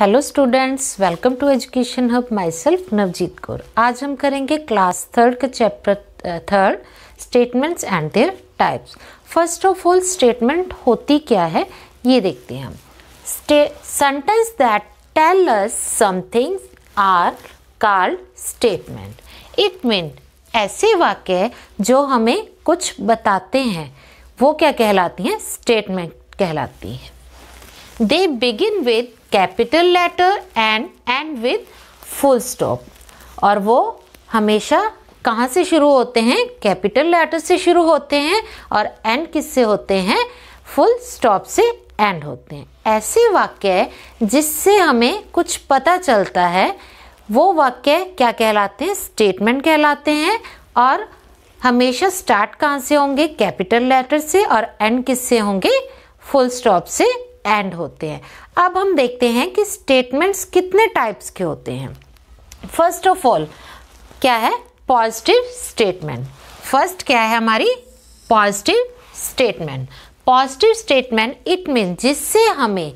Hello students welcome to Education Hub myself Navjeet Kaur आज हम करेंगे क्लास थर्ड का chapter third statements and their types first of all statement होती क्या है ये देखते हैं हम sentence that tell us something are called statement it mean ऐसे वाक्य जो हमें कुछ बताते हैं वो क्या कहलाती हैं स्टेटमेंट कहलाती हैं They begin with capital letter and end with full stop. और वो हमेशा कहाँ से शुरू होते हैं कैपिटल लेटर से शुरू होते हैं और एंड किससे होते हैं फुल स्टॉप से एंड होते हैं ऐसे वाक्य जिससे हमें कुछ पता चलता है वो वाक्य क्या कहलाते हैं स्टेटमेंट कहलाते हैं और हमेशा स्टार्ट कहाँ से होंगे कैपिटल लेटर से और एंड किससे होंगे फुल स्टॉप से एंड होते हैं अब हम देखते हैं कि स्टेटमेंट्स कितने टाइप्स के होते हैं फर्स्ट ऑफ ऑल क्या है पॉजिटिव स्टेटमेंट फर्स्ट क्या है हमारी positive statement positive statement it mean जिससे हमें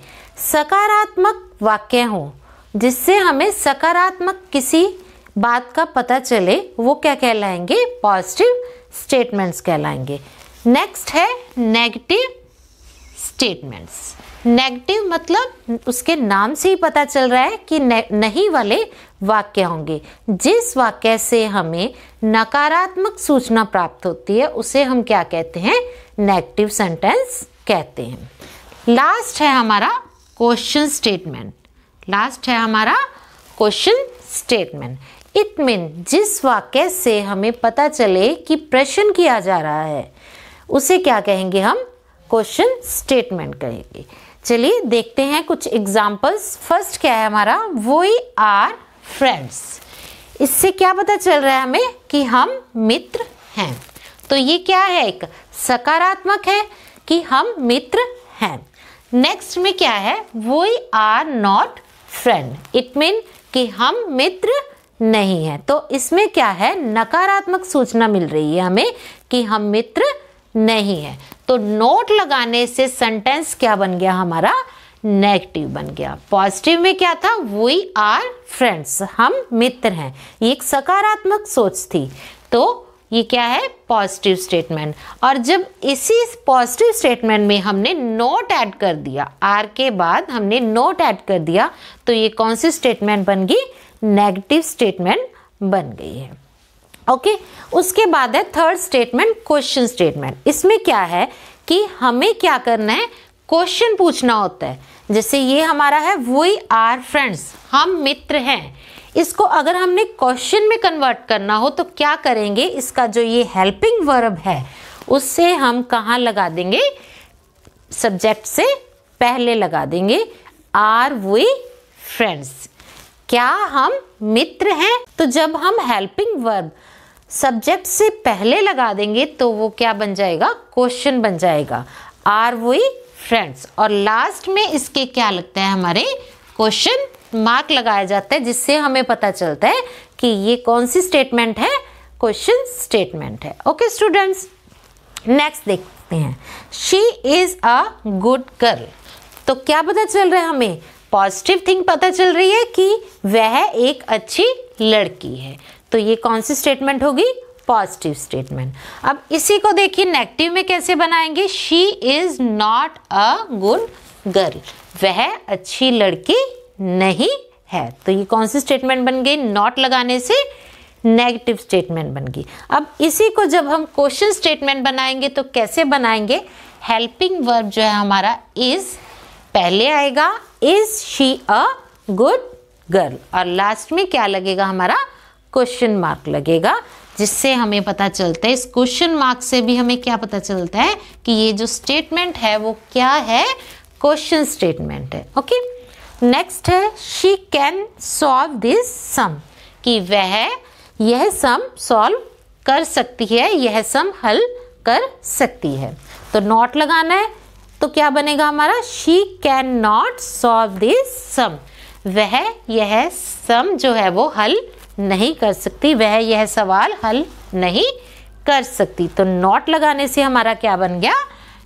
सकारात्मक वाक्य हो जिससे हमें सकारात्मक किसी बात का पता चले वो क्या कहलाएंगे पॉजिटिव स्टेटमेंट्स कहलाएंगे नेक्स्ट है नेगेटिव स्टेटमेंट्स नेगेटिव मतलब उसके नाम से ही पता चल रहा है कि नहीं वाले वाक्य होंगे जिस वाक्य से हमें नकारात्मक सूचना प्राप्त होती है उसे हम क्या कहते हैं नेगेटिव सेंटेंस कहते हैं लास्ट है हमारा क्वेश्चन स्टेटमेंट लास्ट है हमारा क्वेश्चन स्टेटमेंट इट मीन जिस वाक्य से हमें पता चले कि प्रश्न किया जा रहा है उसे क्या कहेंगे हम क्वेश्चन स्टेटमेंट कहेगी चलिए देखते हैं कुछ एग्जाम्पल्स फर्स्ट क्या है हमारा वी आर फ्रेंड्स इससे क्या पता चल रहा है हमें कि हम मित्र हैं तो ये क्या है एक सकारात्मक है कि हम मित्र हैं नेक्स्ट में क्या है we are not friend it mean कि हम मित्र नहीं है तो इसमें क्या है नकारात्मक सूचना मिल रही है हमें कि हम मित्र नहीं है तो नोट लगाने से सेंटेंस क्या बन गया हमारा नेगेटिव बन गया पॉजिटिव में क्या था वी आर फ्रेंड्स हम मित्र हैं ये एक सकारात्मक सोच थी तो ये क्या है पॉजिटिव स्टेटमेंट और जब इसी पॉजिटिव स्टेटमेंट में हमने नोट ऐड कर दिया आर के बाद हमने नोट ऐड कर दिया तो ये कौन सी स्टेटमेंट बन गई नेगेटिव स्टेटमेंट बन गई है ओके उसके बाद है थर्ड स्टेटमेंट क्वेश्चन स्टेटमेंट इसमें क्या है कि हमें क्या करना है क्वेश्चन पूछना होता है जैसे ये हमारा है वी आर फ्रेंड्स हम मित्र हैं इसको अगर हमने क्वेश्चन में कन्वर्ट करना हो तो क्या करेंगे इसका जो ये हेल्पिंग वर्ब है उससे हम कहाँ लगा देंगे सब्जेक्ट से पहले लगा देंगे आर वी फ्रेंड्स क्या हम मित्र हैं तो जब हम हेल्पिंग वर्ब सब्जेक्ट से पहले लगा देंगे तो वो क्या बन जाएगा क्वेश्चन बन जाएगा आर वी फ्रेंड्स और लास्ट में इसके क्या लगते हैं हमारे क्वेश्चन मार्क लगाया जाता है जिससे हमें पता चलता है कि ये कौन सी स्टेटमेंट है क्वेश्चन स्टेटमेंट है ओके स्टूडेंट्स नेक्स्ट देखते हैं she is a good girl तो क्या पता चल रहा है हमें पॉजिटिव थिंग पता चल रही है कि वह एक अच्छी लड़की है तो ये कौन सी स्टेटमेंट होगी पॉजिटिव स्टेटमेंट अब इसी को देखिए नेगेटिव में कैसे बनाएंगे she is not a good girl वह अच्छी लड़की नहीं है तो ये कौन सी स्टेटमेंट बन गई नॉट लगाने से नेगेटिव स्टेटमेंट बन गई अब इसी को जब हम क्वेश्चन स्टेटमेंट बनाएंगे तो कैसे बनाएंगे हेल्पिंग वर्ब जो है हमारा इज पहले आएगा is she a good girl और लास्ट में क्या लगेगा हमारा क्वेश्चन मार्क लगेगा जिससे हमें पता चलता है इस क्वेश्चन मार्क से भी हमें क्या पता चलता है कि ये जो स्टेटमेंट है वो क्या है क्वेश्चन स्टेटमेंट है ओके नेक्स्ट है she can solve this sum कि वह यह सम सॉल्व कर सकती है यह सम हल कर सकती है तो नॉट लगाना है तो क्या बनेगा हमारा she can not solve this sum वह यह सम जो है वो हल नहीं कर सकती वह यह सवाल हल नहीं कर सकती तो नॉट लगाने से हमारा क्या बन गया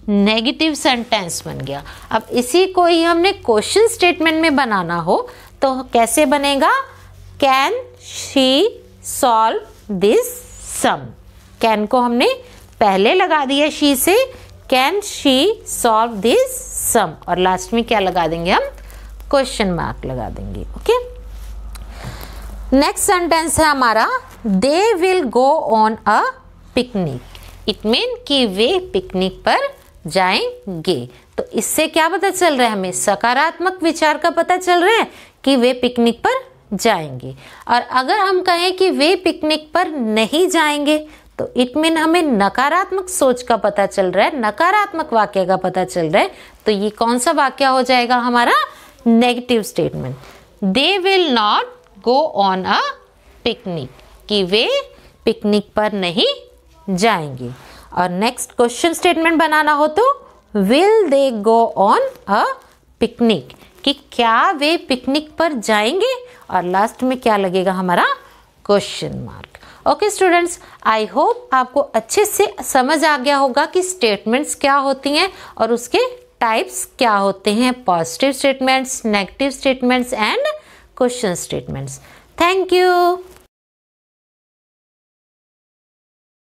नेगेटिव सेंटेंस बन गया अब इसी को ही हमने क्वेश्चन स्टेटमेंट में बनाना हो तो कैसे बनेगा can she solve this sum can को हमने पहले लगा दिया शी से can she solve this sum और लास्ट में क्या लगा देंगे हम क्वेश्चन मार्क लगा देंगे नेक्स्ट सेंटेंस है हमारा they will go on a picnic it mean कि वे पिकनिक पर जाएंगे तो इससे क्या पता चल रहा है हमें सकारात्मक विचार का पता चल रहा है कि वे पिकनिक पर जाएंगे और अगर हम कहें कि वे पिकनिक पर नहीं जाएंगे तो इट मीन हमें नकारात्मक सोच का पता चल रहा है नकारात्मक वाक्य का पता चल रहा है तो ये कौन सा वाक्य हो जाएगा हमारा negative statement they will not go on a picnic कि वे पिकनिक पर नहीं जाएंगे और नेक्स्ट क्वेश्चन स्टेटमेंट बनाना हो तो will they go on a picnic कि क्या वे पिकनिक पर जाएंगे और लास्ट में क्या लगेगा हमारा question mark okay students I hope आपको अच्छे से समझ आ गया होगा कि स्टेटमेंट्स क्या होती हैं और उसके टाइप्स क्या होते हैं positive statements negative statements and question statements. Thank you.